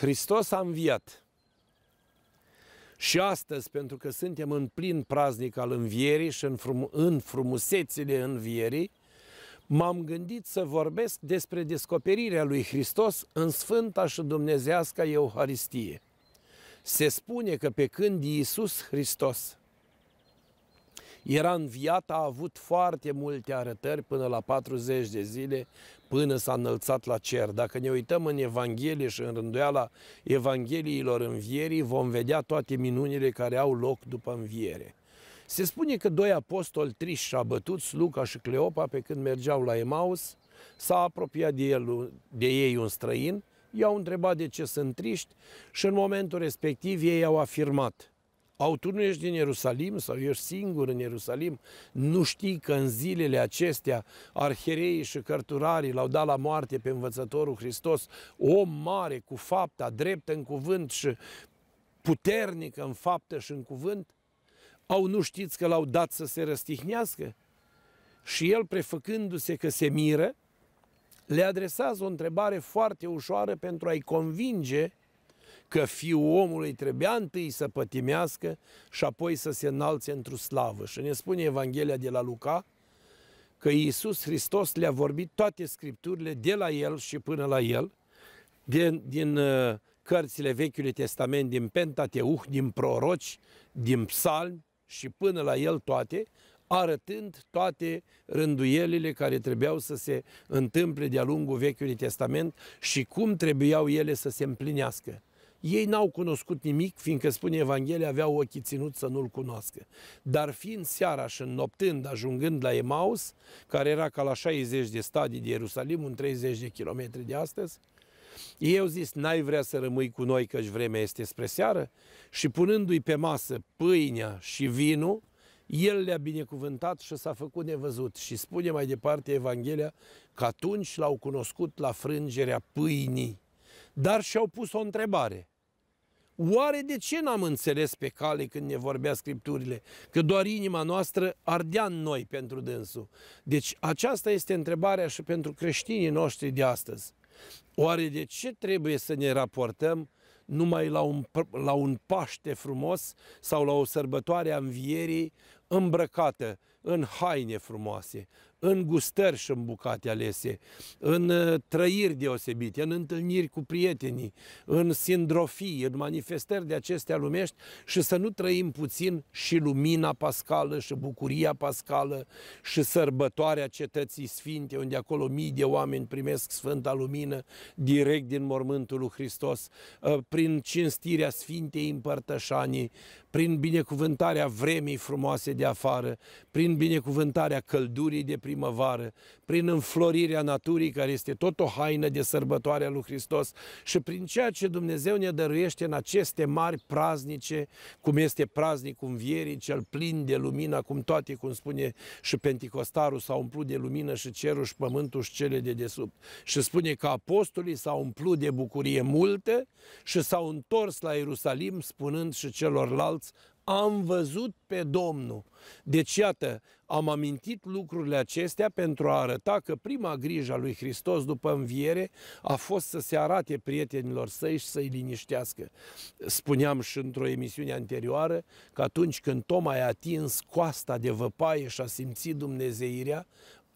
Hristos a înviat. Și astăzi, pentru că suntem în plin praznic al învierii și în, frum- în frumusețile învierii, m-am gândit să vorbesc despre descoperirea lui Hristos în Sfânta și Dumnezească Euharistie. Se spune că pe când Iisus Hristos era înviat, a avut foarte multe arătări până la 40 de zile, până s-a înălțat la cer. Dacă ne uităm în Evanghelie și în rânduiala Evangheliilor învierii, vom vedea toate minunile care au loc după înviere. Se spune că doi apostoli triși și abătuți, Luca și Cleopa, pe când mergeau la Emaus, s-a apropiat de, el, de ei un străin, i-au întrebat de ce sunt triști și în momentul respectiv ei au afirmat – au, tu nu ești din Ierusalim sau ești singur în Ierusalim? Nu știi că în zilele acestea arhereii și cărturarii l-au dat la moarte pe învățătorul Hristos, om mare, cu fapta, drept în cuvânt și puternică în faptă și în cuvânt? Au, nu știți că l-au dat să se răstihnească? Și el, prefăcându-se că se miră, le adresează o întrebare foarte ușoară pentru a-i convinge că fiul omului trebuia întâi să pătimească și apoi să se înalțe într-o slavă. Și ne spune Evanghelia de la Luca că Iisus Hristos le-a vorbit toate scripturile de la el și până la el, din, din uh, cărțile Vechiului Testament, din Pentateuch, din proroci, din psalmi și până la el toate, arătând toate rânduielile care trebuiau să se întâmple de-a lungul Vechiului Testament și cum trebuiau ele să se împlinească. Ei n-au cunoscut nimic, fiindcă spune Evanghelia, aveau ochii ținut să nu-l cunoască. Dar fiind seara și înnoptând, ajungând la Emaus, care era ca la 60 de stadii de Ierusalim, un 30 de kilometri de astăzi, ei au zis, n-ai vrea să rămâi cu noi căci vremea este spre seară? Și punându-i pe masă pâinea și vinul, el le-a binecuvântat și s-a făcut nevăzut. Și spune mai departe Evanghelia că atunci l-au cunoscut la frângerea pâinii. Dar și-au pus o întrebare. Oare de ce n-am înțeles pe cale când ne vorbea Scripturile? Că doar inima noastră ardea în noi pentru dânsul. Deci aceasta este întrebarea și pentru creștinii noștri de astăzi. Oare de ce trebuie să ne raportăm numai la un, la un Paște frumos sau la o sărbătoare a învierii îmbrăcată în haine frumoase, în gustări și în bucate alese, în uh, trăiri deosebite, în întâlniri cu prietenii, în sindrofii, în manifestări de acestea lumești și să nu trăim puțin și lumina pascală și bucuria pascală și sărbătoarea cetății sfinte, unde acolo mii de oameni primesc Sfânta Lumină direct din mormântul lui Hristos, uh, prin cinstirea Sfintei Împărtășanii, prin binecuvântarea vremii frumoase de afară, prin binecuvântarea căldurii de prim primăvară, prin înflorirea naturii, care este tot o haină de sărbătoarea lui Hristos, și prin ceea ce Dumnezeu ne dăruiește în aceste mari praznice, cum este praznicul învierii, cel plin de lumină, cum toate, cum spune și Penticostarul, s-au umplut de lumină și cerul și pământul și cele de desubt. Și spune că apostolii s-au umplut de bucurie multă și s-au întors la Ierusalim, spunând și celorlalți, am văzut pe Domnul. Deci, iată, am amintit lucrurile acestea pentru a arăta că prima grijă a lui Hristos după înviere a fost să se arate prietenilor săi și să-i liniștească. Spuneam și într-o emisiune anterioară că atunci când Toma a atins coasta de văpaie și a simțit dumnezeirea,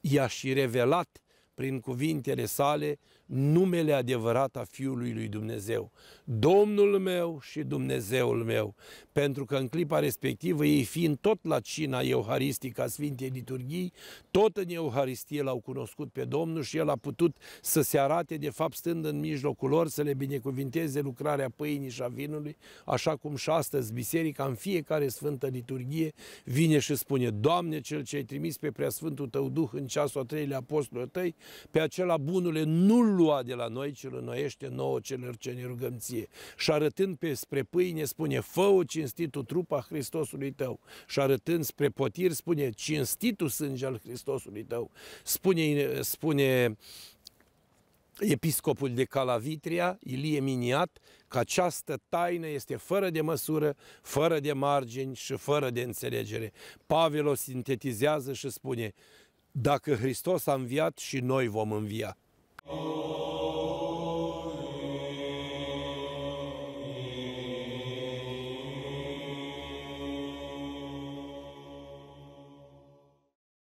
i-a și revelat prin cuvintele sale numele adevărat a Fiului lui Dumnezeu, Domnul meu și Dumnezeul meu, pentru că în clipa respectivă ei fiind tot la cina euharistică a Sfintei Liturghii, tot în Euharistie l-au cunoscut pe Domnul și el a putut să se arate, de fapt, stând în mijlocul lor, să le binecuvinteze lucrarea pâinii și a vinului, așa cum și astăzi biserica în fiecare Sfântă Liturghie vine și spune, Doamne, Cel ce ai trimis pe preasfântul Tău Duh în ceasul a treilea apostolului Tăi, pe acela bunule nu-L lua de la noi, ci înnoiește nouă celor ce ne rugăm ție. Și arătând pe spre pâine, spune, fă cinstitul trup a Hristosului tău. Și arătând spre potiri, spune, cinstitul sânge al Hristosului tău. Spune, spune episcopul de Calavitria, Ilie Miniat, că această taină este fără de măsură, fără de margini și fără de înțelegere. Pavel o sintetizează și spune, dacă Hristos a înviat și noi vom învia. Oh.